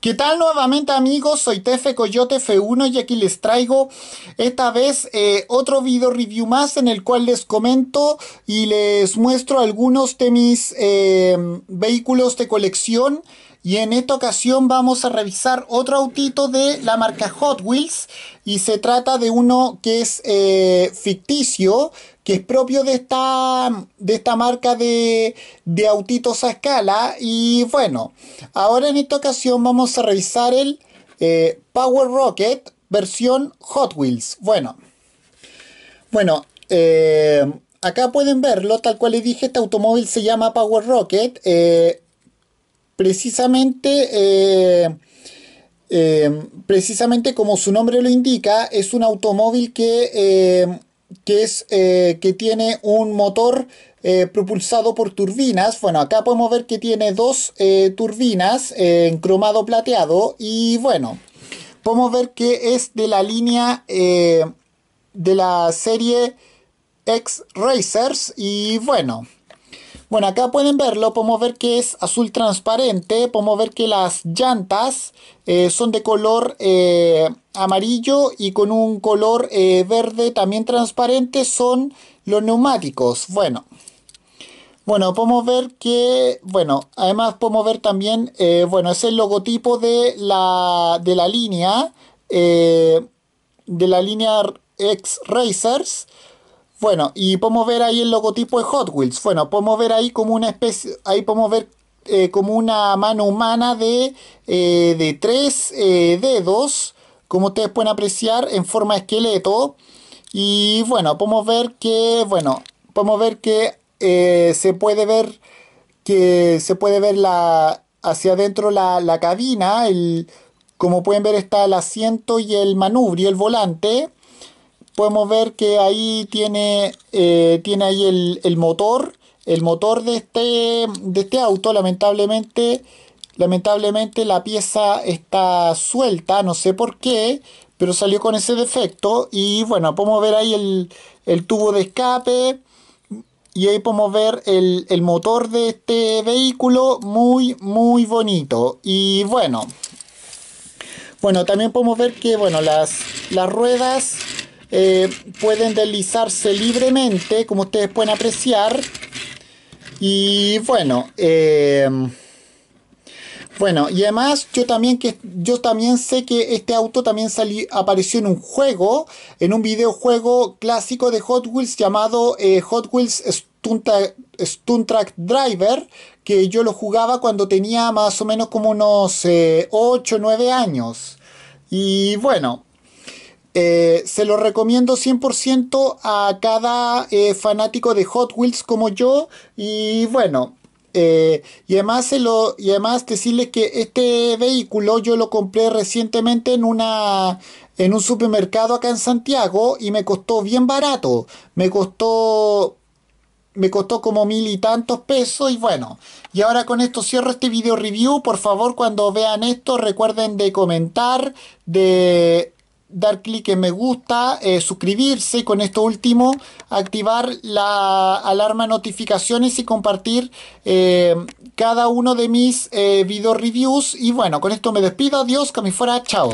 ¿Qué tal nuevamente amigos? Soy Tefe Coyote F1 y aquí les traigo esta vez eh, otro video review más en el cual les comento y les muestro algunos de mis eh, vehículos de colección y en esta ocasión vamos a revisar otro autito de la marca Hot Wheels. Y se trata de uno que es eh, ficticio, que es propio de esta, de esta marca de, autitos a escala. Y bueno, ahora en esta ocasión vamos a revisar el eh, Power Rocket versión Hot Wheels. Bueno, bueno, eh, acá pueden verlo, tal cual les dije, este automóvil se llama Power Rocket precisamente, eh, eh, precisamente como su nombre lo indica, es un automóvil que, eh, que, es, que tiene un motor propulsado por turbinas. Bueno, acá podemos ver que tiene dos turbinas en cromado plateado y bueno, podemos ver que es de la línea de la serie X Racers y bueno. Bueno, acá pueden verlo, podemos ver que es azul transparente, podemos ver que las llantas eh, son de color eh, amarillo y con un color eh, verde también transparente son los neumáticos. Bueno, bueno, podemos ver que, bueno, además podemos ver también, bueno, es el logotipo de la, línea, de la línea X Racers. Bueno, y podemos ver ahí el logotipo de Hot Wheels. Bueno, podemos ver ahí como una especie, ahí podemos ver eh, como una mano humana de, eh, de tres eh, dedos, como ustedes pueden apreciar, en forma de esqueleto. Y bueno, podemos ver que, bueno, podemos ver que se puede ver que se puede ver la, hacia adentro la, cabina, como pueden ver está el asiento y el manubrio, el volante podemos ver que ahí tiene, eh, tiene ahí el, el, motor, el motor de este, de este auto, lamentablemente, lamentablemente la pieza está suelta, no sé por qué, pero salió con ese defecto y bueno, podemos ver ahí el, el tubo de escape y ahí podemos ver el, el motor de este vehículo muy muy bonito y bueno bueno también podemos ver que bueno las, las ruedas eh, pueden deslizarse libremente, como ustedes pueden apreciar. Y bueno, eh, bueno, y además yo también, que, yo también sé que este auto también salió, apareció en un juego, en un videojuego clásico de Hot Wheels llamado eh, Hot Wheels Stunt, Track Driver, que yo lo jugaba cuando tenía más o menos como unos 8 o 9 años. Y bueno, eh, se lo recomiendo 100% a cada eh, fanático de Hot Wheels como yo. Y bueno, eh, y, además se lo, y además decirles que este vehículo yo lo compré recientemente en, una, en un supermercado acá en Santiago y me costó bien barato. Me costó, me costó como mil y tantos pesos y bueno. Y ahora con esto cierro este video review. Por favor, cuando vean esto recuerden de comentar, de dar clic en me gusta, eh, suscribirse y con esto último activar la alarma notificaciones y compartir eh, cada uno de mis eh, video reviews. Y bueno, con esto me despido, adiós, que me fuera, chao.